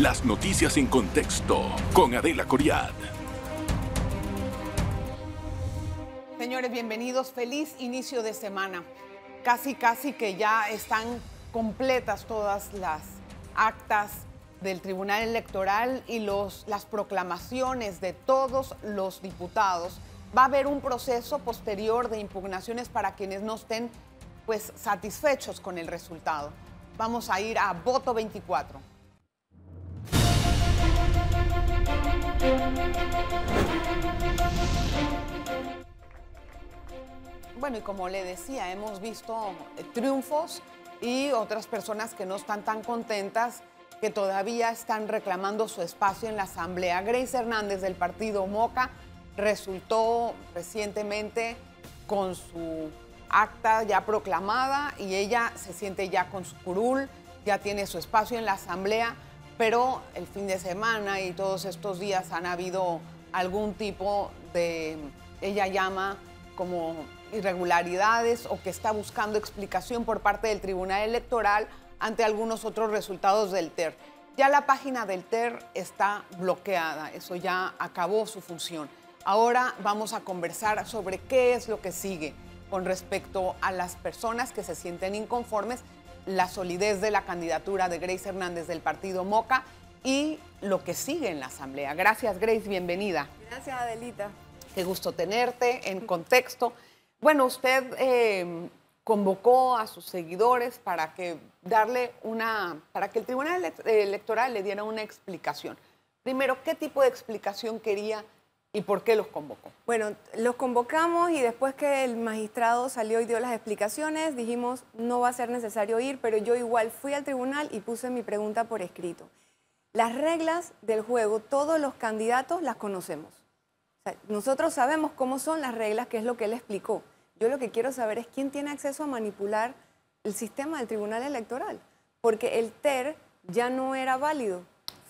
Las noticias en contexto con Adela Coriad. Señores, bienvenidos. Feliz inicio de semana. Casi, casi que ya están completas todas las actas del Tribunal Electoral y los, las proclamaciones de todos los diputados. Va a haber un proceso posterior de impugnaciones para quienes no estén pues, satisfechos con el resultado. Vamos a ir a voto 24. Bueno, y como le decía, hemos visto eh, triunfos y otras personas que no están tan contentas, que todavía están reclamando su espacio en la Asamblea. Grace Hernández del partido Moca resultó recientemente con su acta ya proclamada y ella se siente ya con su curul, ya tiene su espacio en la Asamblea pero el fin de semana y todos estos días han habido algún tipo de, ella llama como irregularidades o que está buscando explicación por parte del Tribunal Electoral ante algunos otros resultados del TER. Ya la página del TER está bloqueada, eso ya acabó su función. Ahora vamos a conversar sobre qué es lo que sigue con respecto a las personas que se sienten inconformes la solidez de la candidatura de Grace Hernández del partido Moca y lo que sigue en la Asamblea. Gracias, Grace, bienvenida. Gracias, Adelita. Qué gusto tenerte en contexto. Bueno, usted eh, convocó a sus seguidores para que darle una, para que el Tribunal Electoral le diera una explicación. Primero, ¿qué tipo de explicación quería ¿Y por qué los convocó? Bueno, los convocamos y después que el magistrado salió y dio las explicaciones, dijimos, no va a ser necesario ir, pero yo igual fui al tribunal y puse mi pregunta por escrito. Las reglas del juego, todos los candidatos las conocemos. nosotros sabemos cómo son las reglas, que es lo que él explicó. Yo lo que quiero saber es quién tiene acceso a manipular el sistema del Tribunal Electoral, porque el TER ya no era válido.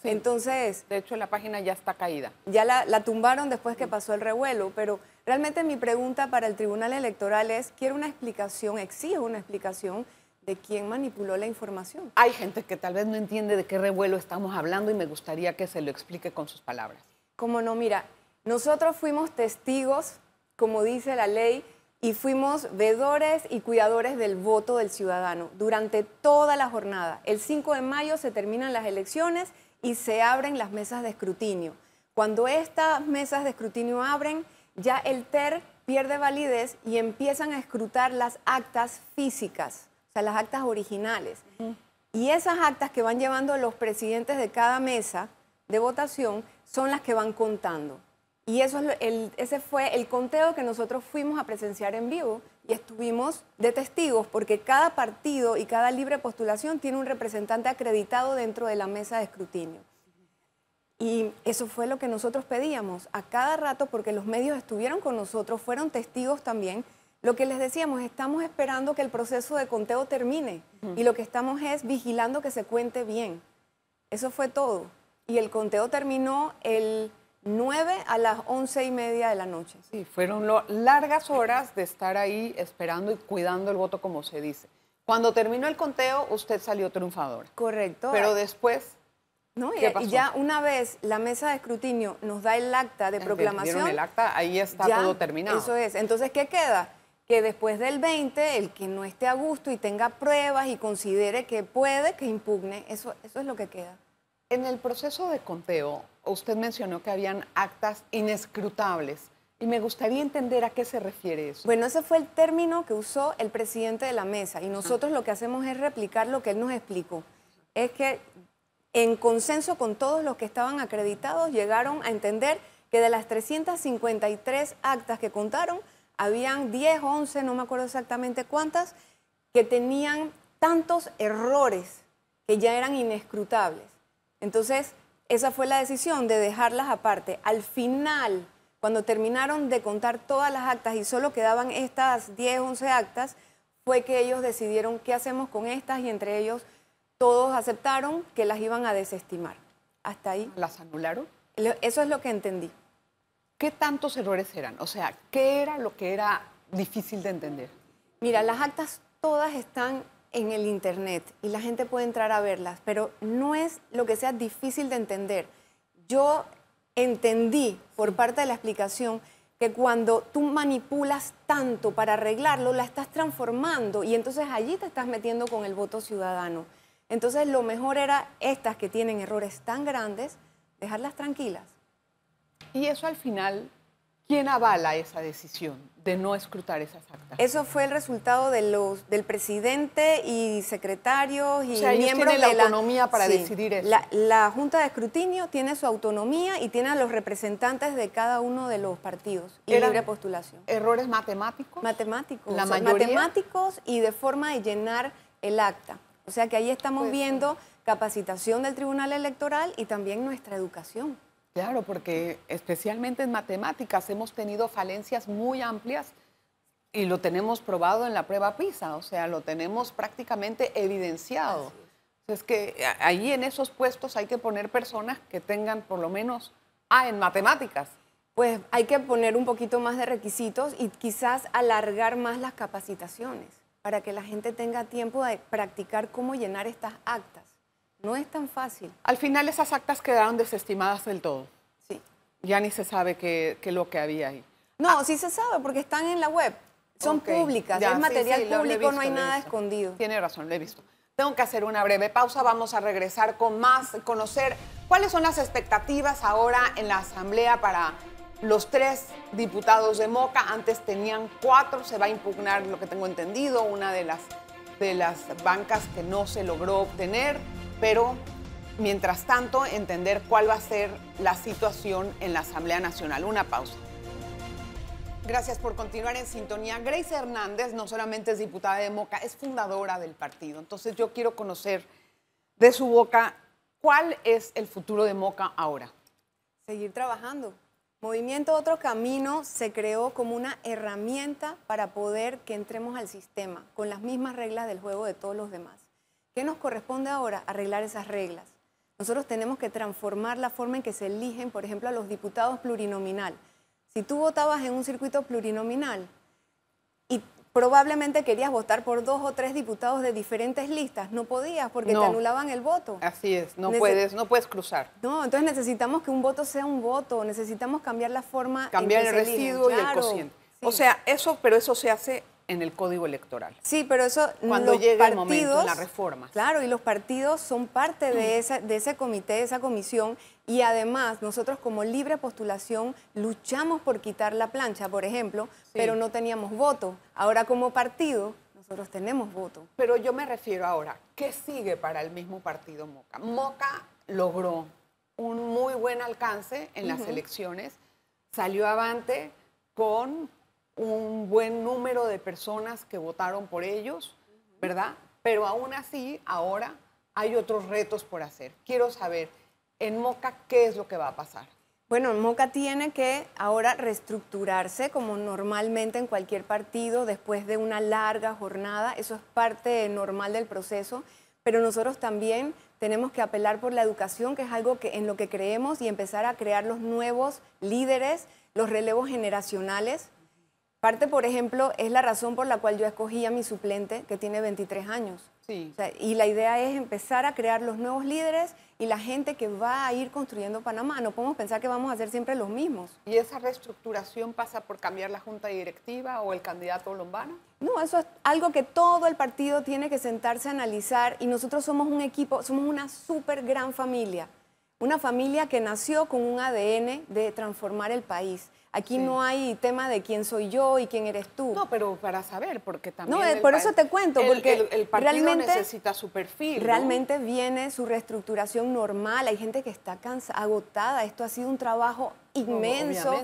Entonces... De hecho, la página ya está caída. Ya la, la tumbaron después que pasó el revuelo, pero realmente mi pregunta para el Tribunal Electoral es, quiero una explicación, exijo una explicación de quién manipuló la información. Hay gente que tal vez no entiende de qué revuelo estamos hablando y me gustaría que se lo explique con sus palabras. Como no, mira, nosotros fuimos testigos, como dice la ley, y fuimos vedores y cuidadores del voto del ciudadano durante toda la jornada. El 5 de mayo se terminan las elecciones y se abren las mesas de escrutinio. Cuando estas mesas de escrutinio abren, ya el TER pierde validez y empiezan a escrutar las actas físicas, o sea, las actas originales. Y esas actas que van llevando los presidentes de cada mesa de votación son las que van contando. Y eso el, ese fue el conteo que nosotros fuimos a presenciar en vivo y estuvimos de testigos porque cada partido y cada libre postulación tiene un representante acreditado dentro de la mesa de escrutinio. Y eso fue lo que nosotros pedíamos a cada rato porque los medios estuvieron con nosotros, fueron testigos también. Lo que les decíamos, estamos esperando que el proceso de conteo termine y lo que estamos es vigilando que se cuente bien. Eso fue todo. Y el conteo terminó el 9 a las 11 y media de la noche. Sí, fueron largas horas de estar ahí esperando y cuidando el voto, como se dice. Cuando terminó el conteo, usted salió triunfador. Correcto. Pero después. No, y, ya una vez la mesa de escrutinio nos da el acta de proclamación. el acta, ahí está todo terminado. Eso es. Entonces, ¿qué queda? Que después del 20, el que no esté a gusto y tenga pruebas y considere que puede, que impugne, eso, eso es lo que queda. En el proceso de conteo, usted mencionó que habían actas inescrutables. Y me gustaría entender a qué se refiere eso. Bueno, ese fue el término que usó el presidente de la mesa y nosotros lo que hacemos es replicar lo que él nos explicó. Es que en consenso con todos los que estaban acreditados llegaron a entender que de las 353 actas que contaron, habían 10, 11, no me acuerdo exactamente cuántas, que tenían tantos errores que ya eran inescrutables. Entonces, esa fue la decisión de dejarlas aparte. Al final, cuando terminaron de contar todas las actas y solo quedaban estas 10, 11 actas, fue que ellos decidieron qué hacemos con estas y entre ellos todos aceptaron que las iban a desestimar. Hasta ahí. ¿Las anularon? Eso es lo que entendí. ¿Qué tantos errores eran? O sea, ¿qué era lo que era difícil de entender? Mira, las actas todas están en el Internet y la gente puede entrar a verlas, pero no es lo que sea difícil de entender. Yo entendí por parte de la explicación que cuando tú manipulas tanto para arreglarlo, la estás transformando y entonces allí te estás metiendo con el voto ciudadano. Entonces lo mejor era estas que tienen errores tan grandes, dejarlas tranquilas. Y eso al final, ¿quién avala esa decisión? de no escrutar esas actas. Eso fue el resultado de los, del presidente y secretarios y o miembros de la autonomía para decidir eso. La, Junta de Escrutinio tiene su autonomía y tiene a los representantes de cada uno de los partidos y libre postulación. ¿Errores matemáticos? Matemáticos. La Matemáticos y de forma de llenar el acta. O sea que ahí estamos pues viendo capacitación del Tribunal Electoral y también nuestra educación. Claro, porque especialmente en matemáticas hemos tenido falencias muy amplias y lo tenemos probado en la prueba PISA, o sea, lo tenemos prácticamente evidenciado. Es. que ahí en esos puestos hay que poner personas que tengan por lo menos A ah, en matemáticas. Pues hay que poner un poquito más de requisitos y quizás alargar más las capacitaciones para que la gente tenga tiempo de practicar cómo llenar estas actas. No es tan fácil. Al final esas actas quedaron desestimadas del todo. Sí. Ya ni se sabe qué es lo que había ahí. No, ah. sí se sabe porque están en la web. Son públicas, es material público, no hay nada escondido. Tiene razón, lo he visto. Tengo que hacer una breve pausa, vamos a regresar con más, conocer cuáles son las expectativas ahora en la Asamblea para los tres diputados de Moca. Antes tenían cuatro, se va a impugnar lo que tengo entendido, una de las, de las bancas que no se logró obtener pero mientras tanto entender cuál va a ser la situación en la Asamblea Nacional. Una pausa. Gracias por continuar en sintonía. Grace Hernández no solamente es diputada de Moca, es fundadora del partido. Entonces yo quiero conocer de su boca cuál es el futuro de Moca ahora. Seguir trabajando. Movimiento Otro Camino se creó como una herramienta para poder que entremos al sistema con las mismas reglas del juego de todos los demás nos corresponde ahora? Arreglar esas reglas. Nosotros tenemos que transformar la forma en que se eligen, por ejemplo, a los diputados plurinominal. Si tú votabas en un circuito plurinominal y probablemente querías votar por dos o tres diputados de diferentes listas, no podías porque te anulaban el voto. Así es, no puedes, no puedes cruzar. No, entonces necesitamos que un voto sea un voto, necesitamos cambiar la forma. en que el se residuo eligen. y el cociente. O sea, eso, pero eso se hace en el código electoral. Sí, pero eso cuando llega el momento de la reforma. Claro, y los partidos son parte de, mm. de ese comité, de esa comisión, y además nosotros como libre postulación luchamos por quitar la plancha, por ejemplo, pero no teníamos voto. Ahora como partido nosotros tenemos voto. Pero yo me refiero ahora, ¿qué sigue para el mismo partido Moca? Moca logró un muy buen alcance en las elecciones, salió avante con un buen número de personas que votaron por ellos, ¿verdad? Pero aún así, ahora hay otros retos por hacer. Quiero saber, en Moca, ¿qué es lo que va a pasar? Bueno, Moca tiene que ahora reestructurarse como normalmente en cualquier partido después de una larga jornada. Eso es parte normal del proceso, pero nosotros también tenemos que apelar por la educación, que es algo que, en lo que creemos, y empezar a crear los nuevos líderes, los relevos generacionales Parte, por ejemplo, es la razón por la cual yo escogí a mi suplente, que tiene 23 años. Sí. y la idea es empezar a crear los nuevos líderes y la gente que va a ir construyendo Panamá. No podemos pensar que vamos a ser siempre los mismos. ¿Y esa reestructuración pasa por cambiar la junta directiva o el candidato lombano? No, eso es algo que todo el partido tiene que sentarse a analizar y nosotros somos un equipo, somos una súper gran familia. Una familia que nació con un ADN de transformar el país. Aquí no hay tema de quién soy yo y quién eres tú. No, pero para saber, porque también... No, eh, por eso te cuento, porque el, partido necesita su perfil. Realmente viene su reestructuración normal. Hay gente que está cansa, agotada. Esto ha sido un trabajo inmenso.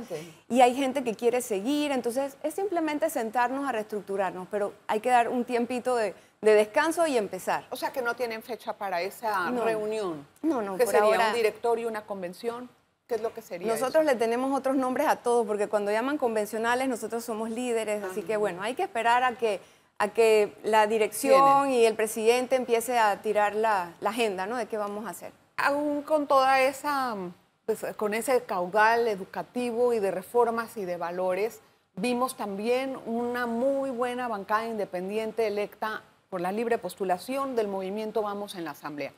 y hay gente que quiere seguir. Entonces, es simplemente sentarnos a reestructurarnos, pero hay que dar un tiempito de, descanso y empezar. O sea, que no tienen fecha para esa reunión. No, no, que sería un directorio, una convención. ¿Qué es lo que sería? Nosotros le tenemos otros nombres a todos, porque cuando llaman convencionales nosotros somos líderes, así que ah. bueno, hay que esperar a que, a que la dirección y el presidente empiece a tirar la, agenda, ¿no? De qué vamos a hacer. Aún con toda esa, pues, con ese caudal educativo y de reformas y de valores, vimos también una muy buena bancada independiente electa por la libre postulación del movimiento Vamos en la Asamblea.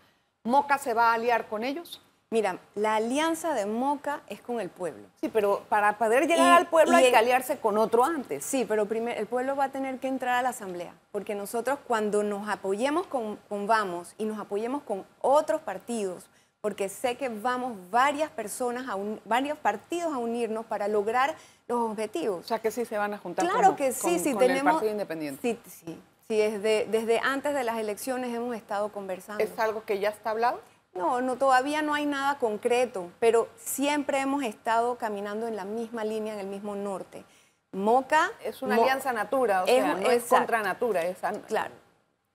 ¿Moca se va a aliar con ellos? Mira, la alianza de Moca es con el pueblo. Sí, pero para poder llegar al pueblo hay que aliarse con otro antes. Sí, pero primero el pueblo va a tener que entrar a la asamblea, porque nosotros cuando nos apoyemos con, Vamos y nos apoyemos con otros partidos, porque sé que vamos varias personas, a varios partidos a unirnos para lograr los objetivos. O sea que sí se van a juntar. Claro con, que sí, tenemos... El partido independiente. Sí, sí, sí desde, desde antes de las elecciones hemos estado conversando. ¿Es algo que ya está hablado? No, no, todavía no hay nada concreto, pero siempre hemos estado caminando en la misma línea, en el mismo norte. Moca... Es una alianza natura, o es, sea, no es contra natura. claro,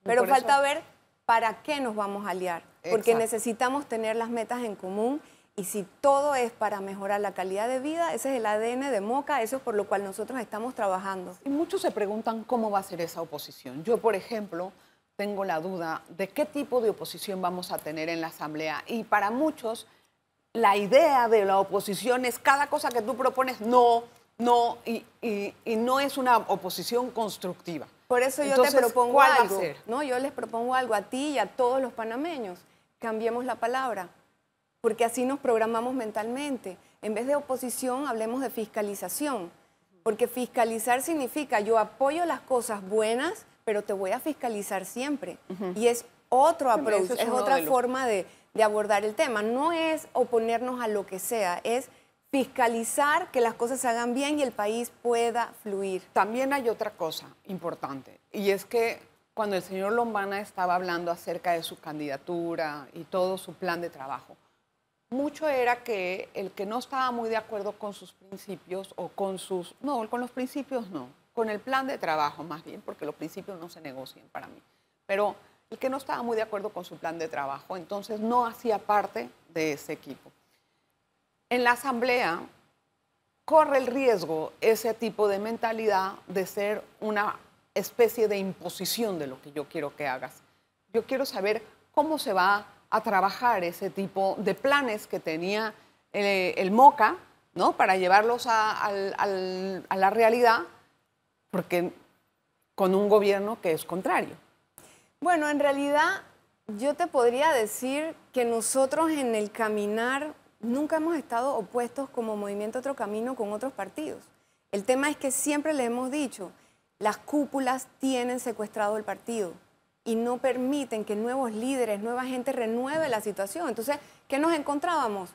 pero falta ver para qué nos vamos a aliar, porque necesitamos tener las metas en común y si todo es para mejorar la calidad de vida, ese es el ADN de Moca, eso es por lo cual nosotros estamos trabajando. Y muchos se preguntan cómo va a ser esa oposición. Yo, por ejemplo, tengo la duda de qué tipo de oposición vamos a tener en la Asamblea. Y para muchos, la idea de la oposición es cada cosa que tú propones, no, no, y, no es una oposición constructiva. Por eso yo te propongo algo. ¿no? Yo les propongo algo a ti y a todos los panameños. Cambiemos la palabra, porque así nos programamos mentalmente. En vez de oposición, hablemos de fiscalización, porque fiscalizar significa yo apoyo las cosas buenas pero te voy a fiscalizar siempre. Y es otro es, otra forma de, de abordar el tema. No es oponernos a lo que sea, es fiscalizar que las cosas se hagan bien y el país pueda fluir. También hay otra cosa importante, y es que cuando el señor Lombana estaba hablando acerca de su candidatura y todo su plan de trabajo, mucho era que el que no estaba muy de acuerdo con sus principios o con sus... No, con los principios no, con el plan de trabajo más bien, porque los principios no se negocian para mí. Pero el que no estaba muy de acuerdo con su plan de trabajo, entonces no hacía parte de ese equipo. En la asamblea corre el riesgo ese tipo de mentalidad de ser una especie de imposición de lo que yo quiero que hagas. Yo quiero saber cómo se va a trabajar ese tipo de planes que tenía eh, el, MOCA, ¿no? Para llevarlos a, a la realidad porque con un gobierno que es contrario. Bueno, en realidad yo te podría decir que nosotros en el caminar nunca hemos estado opuestos como Movimiento Otro Camino con otros partidos. El tema es que siempre le hemos dicho, las cúpulas tienen secuestrado el partido y no permiten que nuevos líderes, nueva gente renueve la situación. Entonces, ¿qué nos encontrábamos?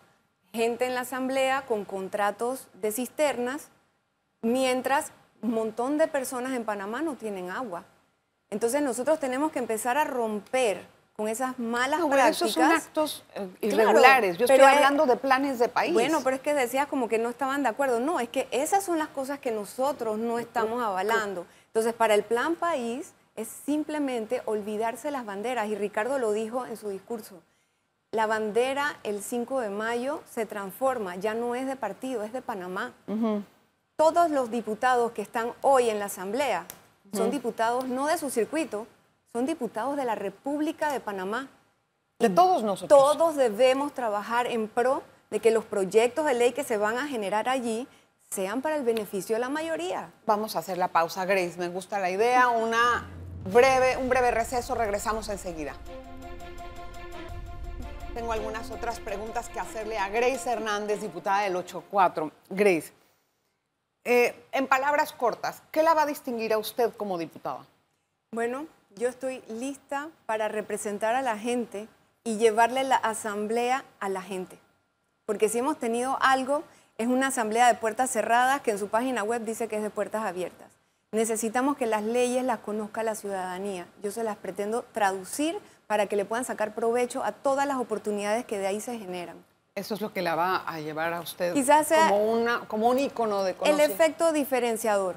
Gente en la asamblea con contratos de cisternas, mientras un montón de personas en Panamá no tienen agua. Entonces nosotros tenemos que empezar a romper con esas malas no, prácticas. Esos son actos eh, irregulares. Yo estoy hablando de planes de país. Bueno, pero es que decías como que no estaban de acuerdo. No, es que esas son las cosas que nosotros no estamos avalando. Entonces, para el plan país es simplemente olvidarse las banderas. Y Ricardo lo dijo en su discurso. La bandera el 5 de mayo se transforma, ya no es de partido, es de Panamá todos los diputados que están hoy en la Asamblea son diputados no de su circuito, son diputados de la República de Panamá. De todos nosotros. Todos debemos trabajar en pro de que los proyectos de ley que se van a generar allí sean para el beneficio de la mayoría. Vamos a hacer la pausa, Grace. Me gusta la idea. Una breve, un breve receso. Regresamos enseguida. Tengo algunas otras preguntas que hacerle a Grace Hernández, diputada del 8-4. Grace, eh, en palabras cortas, ¿qué la va a distinguir a usted como diputada? Bueno, yo estoy lista para representar a la gente y llevarle la asamblea a la gente. Porque si hemos tenido algo, es una asamblea de puertas cerradas que en su página web dice que es de puertas abiertas. Necesitamos que las leyes las conozca la ciudadanía. Yo se las pretendo traducir para que le puedan sacar provecho a todas las oportunidades que de ahí se generan. Eso es lo que la va a llevar a usted como, una, como un icono de conocer. El efecto diferenciador.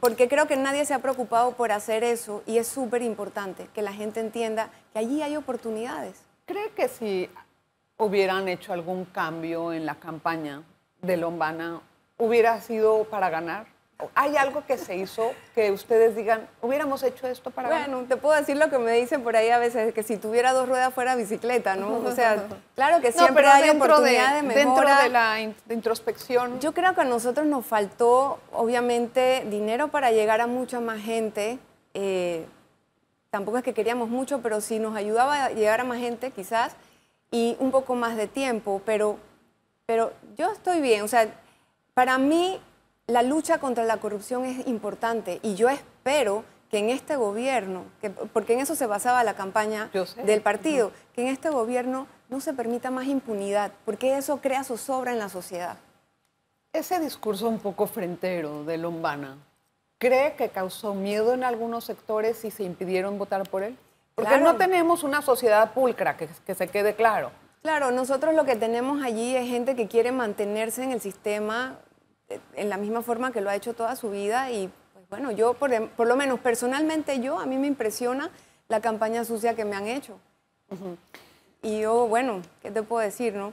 Porque creo que nadie se ha preocupado por hacer eso y es súper importante que la gente entienda que allí hay oportunidades. ¿Cree que si hubieran hecho algún cambio en la campaña de Lombana, hubiera sido para ganar? ¿Hay algo que se hizo que ustedes digan, hubiéramos hecho esto para... Bueno, te puedo decir lo que me dicen por ahí a veces, que si tuviera dos ruedas fuera bicicleta, ¿no? O sea, claro que siempre hay oportunidad de, mejora. Dentro de la introspección. Yo creo que a nosotros nos faltó, obviamente, dinero para llegar a mucha más gente. Eh, tampoco es que queríamos mucho, pero sí nos ayudaba a llegar a más gente, quizás, y un poco más de tiempo, pero, pero yo estoy bien. O sea, para mí la lucha contra la corrupción es importante y yo espero que en este gobierno, porque en eso se basaba la campaña del partido, que en este gobierno no se permita más impunidad, porque eso crea zozobra en la sociedad. Ese discurso un poco frentero de Lombana, ¿cree que causó miedo en algunos sectores y se impidieron votar por él? Porque no tenemos una sociedad pulcra, que, que se quede claro. Claro, nosotros lo que tenemos allí es gente que quiere mantenerse en el sistema en la misma forma que lo ha hecho toda su vida y pues, bueno, yo em, por, lo menos personalmente yo, a mí me impresiona la campaña sucia que me han hecho. Y yo, bueno, ¿qué te puedo decir, no?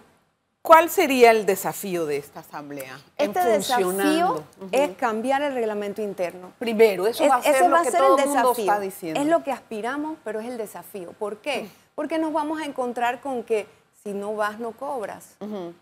¿Cuál sería el desafío de esta asamblea? Este desafío es cambiar el reglamento interno. Primero, eso va a ser, lo que el desafío. Está diciendo. Es lo que aspiramos, pero es el desafío. ¿Por qué? Porque nos vamos a encontrar con que si no vas, no cobras.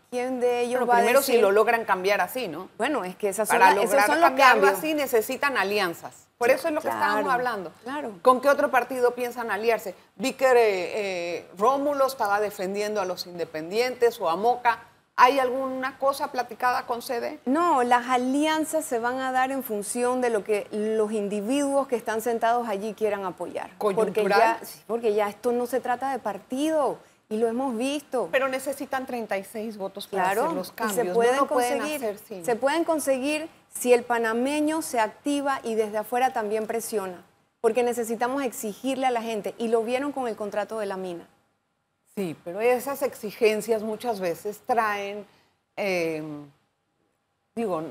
¿Quién de ellos va primero a decir... si lo logran cambiar así, ¿no? Bueno, es que esas son, Para así necesitan alianzas. Por eso es lo que estábamos hablando. Claro. ¿Con qué otro partido piensan aliarse? Vi que eh, eh, Rómulo estaba defendiendo a los independientes o a Moca. ¿Hay alguna cosa platicada con CD? No, las alianzas se van a dar en función de lo que los individuos que están sentados allí quieran apoyar. Porque ya, porque ya esto no se trata de partido. Y lo hemos visto. Pero necesitan 36 votos para hacer los cambios. Y se pueden conseguir. Se pueden conseguir si el panameño se activa y desde afuera también presiona. Porque necesitamos exigirle a la gente. Y lo vieron con el contrato de la mina. Sí, pero esas exigencias muchas veces traen, em, digo,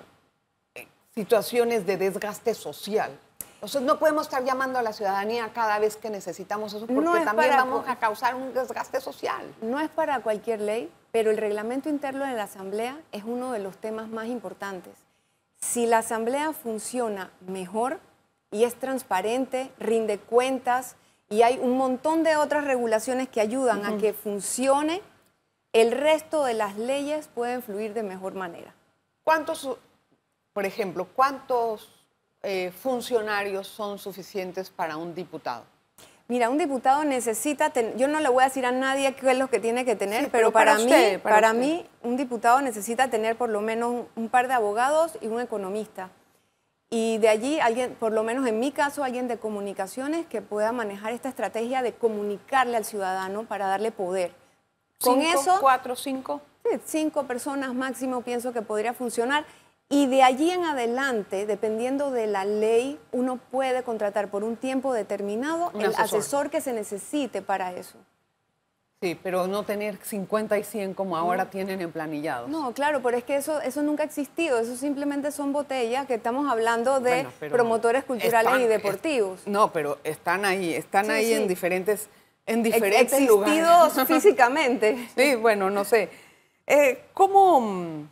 eh, situaciones de desgaste social nosotros no podemos estar llamando a la ciudadanía cada vez que necesitamos eso, porque también vamos a causar un desgaste social. No es para cualquier ley, pero el reglamento interno de la Asamblea es uno de los temas más importantes. Si la Asamblea funciona mejor y es transparente, rinde cuentas y hay un montón de otras regulaciones que ayudan a que funcione, el resto de las leyes pueden fluir de mejor manera. ¿Cuántos, por ejemplo, cuántos eh, funcionarios son suficientes para un diputado? Mira, un diputado necesita, yo no le voy a decir a nadie qué es lo que tiene que tener, pero, para, mí, para, mí, un diputado necesita tener por lo menos un par de abogados y un economista. Y de allí alguien, por lo menos en mi caso, alguien de comunicaciones que pueda manejar esta estrategia de comunicarle al ciudadano para darle poder. Con eso, cuatro, cinco. Sí, cinco personas máximo pienso que podría funcionar. Y de allí en adelante, dependiendo de la ley, uno puede contratar por un tiempo determinado el asesor. que se necesite para eso. Sí, pero no tener 50 y 100 como ahora tienen en planillado. No, claro, pero es que eso, eso nunca ha existido. Eso simplemente son botellas que estamos hablando de promotores culturales y deportivos. no, pero están ahí, están ahí en diferentes, en diferentes Existidos físicamente. sí, bueno, no sé. Eh, ¿Cómo...? Mm,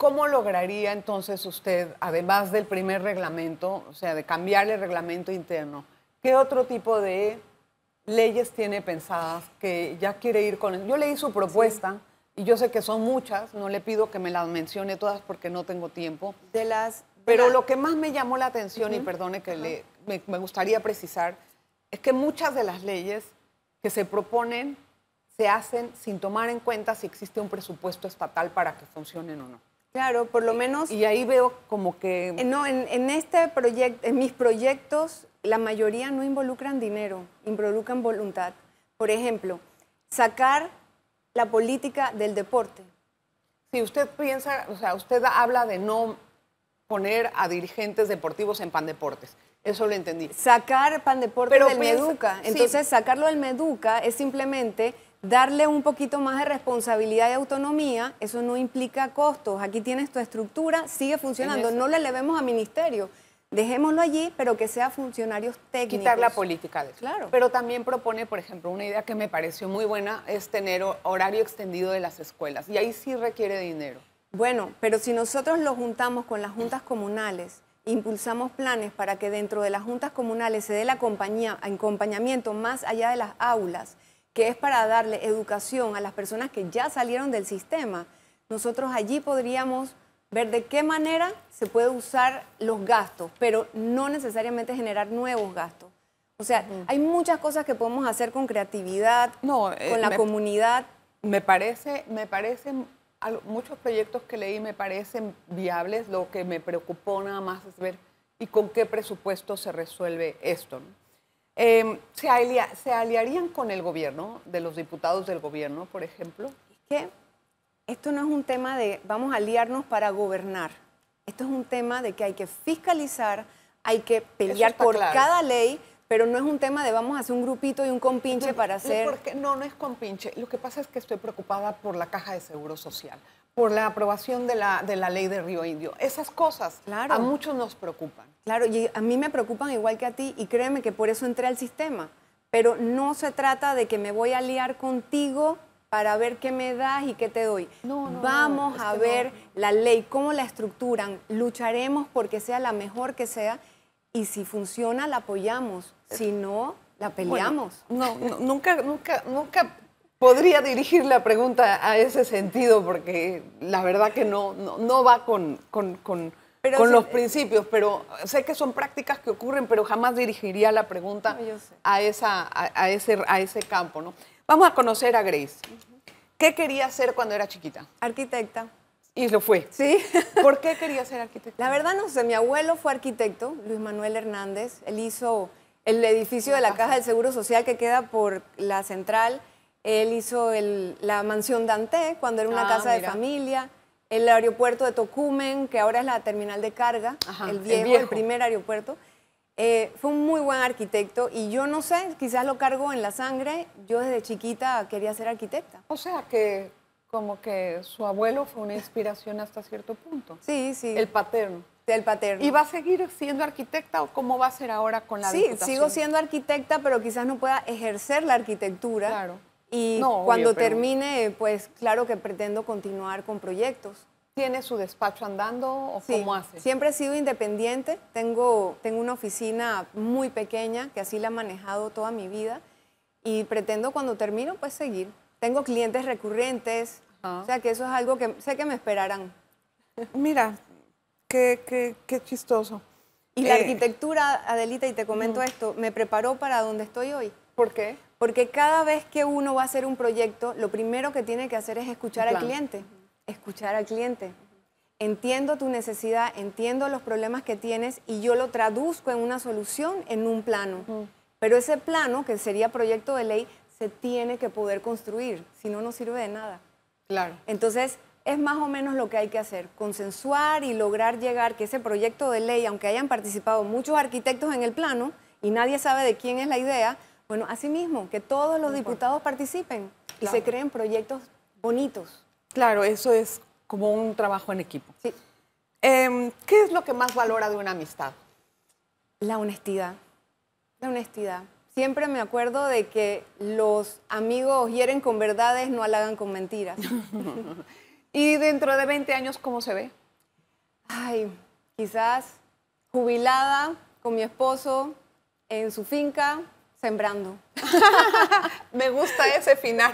¿Cómo lograría entonces usted, además del primer reglamento, o sea, de cambiar el reglamento interno, qué otro tipo de leyes tiene pensadas que ya quiere ir con él? Yo leí su propuesta y yo sé que son muchas, no le pido que me las mencione todas porque no tengo tiempo. De las... pero lo que más me llamó la atención, y perdone que me gustaría precisar, es que muchas de las leyes que se proponen se hacen sin tomar en cuenta si existe un presupuesto estatal para que funcionen o no. Claro, por lo menos. Y ahí veo como que. No, en, este proyecto, en mis proyectos, la mayoría no involucran dinero, involucran voluntad. Por ejemplo, sacar la política del deporte. Si usted piensa, o sea, usted habla de no poner a dirigentes deportivos en Pandeportes. Eso lo entendí. Sacar Pandeportes del Meduca. Entonces, sacarlo del Meduca es simplemente darle un poquito más de responsabilidad y autonomía, eso no implica costos. Aquí tienes tu estructura, sigue funcionando, no le levemos a ministerio. Dejémoslo allí, pero que sea funcionarios técnicos. Quitar la política de Claro. Pero también propone, por ejemplo, una idea que me pareció muy buena, es tener horario extendido de las escuelas. Y ahí sí requiere dinero. Bueno, pero si nosotros lo juntamos con las juntas comunales, impulsamos planes para que dentro de las juntas comunales se dé el acompañamiento más allá de las aulas, que es para darle educación a las personas que ya salieron del sistema, nosotros allí podríamos ver de qué manera se puede usar los gastos, pero no necesariamente generar nuevos gastos. O sea, hay muchas cosas que podemos hacer con creatividad, eh, con la comunidad. Me parece, me parecen muchos proyectos que leí me parecen viables. Lo que me preocupó nada más es ver y con qué presupuesto se resuelve esto. Em, ¿se, aliarían con el gobierno, de los diputados del gobierno, por ejemplo? Es que esto no es un tema de vamos a aliarnos para gobernar. Esto es un tema de que hay que fiscalizar, hay que pelear por cada ley, pero no es un tema de vamos a hacer un grupito y un compinche para hacer... no, no es compinche. Lo que pasa es que estoy preocupada por la caja de seguro social por la aprobación de la, de la ley de Río Indio. Esas cosas a muchos nos preocupan. Claro, y a mí me preocupan igual que a ti, y créeme que por eso entré al sistema. Pero no se trata de que me voy a liar contigo para ver qué me das y qué te doy. No, no, Vamos a ver la ley, cómo la estructuran, lucharemos porque sea la mejor que sea, y si funciona la apoyamos, si eh, no, la peleamos. no, nunca, nunca, nunca podría dirigir la pregunta a ese sentido, porque la verdad que no, no, va con, con, con, con los eh, principios, pero sé que son prácticas que ocurren, pero jamás dirigiría la pregunta a, esa, a, ese, a ese campo. ¿no? Vamos a conocer a Grace. ¿Qué quería ser cuando era chiquita? Arquitecta. Y lo fue. Sí. ¿Por qué quería ser arquitecta? La verdad no sé, mi abuelo fue arquitecto, Luis Manuel Hernández. Él hizo el edificio de la Caja del Seguro Social que queda por la central él hizo la mansión Dante cuando era una ah, casa de familia. El aeropuerto de Tocumen, que ahora es la terminal de carga, el, viejo, el, primer aeropuerto. Eh, fue un muy buen arquitecto y yo no sé, quizás lo cargo en la sangre. Yo desde chiquita quería ser arquitecta. O sea que como que su abuelo fue una inspiración hasta cierto punto. Sí, sí. El paterno. El paterno. ¿Y va a seguir siendo arquitecta o cómo va a ser ahora con la Sí, sigo siendo arquitecta, pero quizás no pueda ejercer la arquitectura. Claro. Y cuando termine, pues claro que pretendo continuar con proyectos. ¿Tiene su despacho andando o cómo hace? Siempre he sido independiente. Tengo, tengo una oficina muy pequeña que así la he manejado toda mi vida y pretendo cuando termino, pues seguir. Tengo clientes recurrentes, o sea que eso es algo que sé que me esperarán. Mira, qué, qué, qué chistoso. Y la eh, arquitectura, Adelita, y te comento esto, me preparó para donde estoy hoy. ¿Por qué? Porque cada vez que uno va a hacer un proyecto, lo primero que tiene que hacer es escuchar al cliente. Escuchar al cliente. Entiendo tu necesidad, entiendo los problemas que tienes y yo lo traduzco en una solución, en un plano. Pero ese plano, que sería proyecto de ley, se tiene que poder construir, si no, no sirve de nada. Claro. Entonces, es más o menos lo que hay que hacer, consensuar y lograr llegar que ese proyecto de ley, aunque hayan participado muchos arquitectos en el plano y nadie sabe de quién es la idea, bueno, asimismo, que todos los diputados participen y se creen proyectos bonitos. Claro, eso es como un trabajo en equipo. Sí. Em, ¿Qué es lo que más valora de una amistad? La honestidad, la honestidad. Siempre me acuerdo de que los amigos hieren con verdades, no halagan con mentiras. ¿Y dentro de 20 años cómo se ve? Ay, quizás jubilada con mi esposo en su finca, sembrando. Me gusta ese final.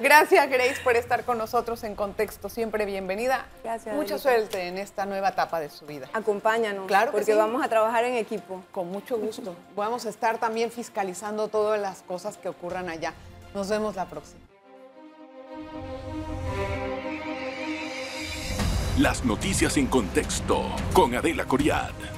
Gracias, Grace, por estar con nosotros en Contexto. Siempre bienvenida. Gracias. Mucha suerte en esta nueva etapa de su vida. Acompáñanos. Claro. porque sí. vamos a trabajar en equipo. Con mucho gusto. vamos a estar también fiscalizando todas las cosas que ocurran allá. Nos vemos la próxima. Las noticias en contexto con Adela Coriad.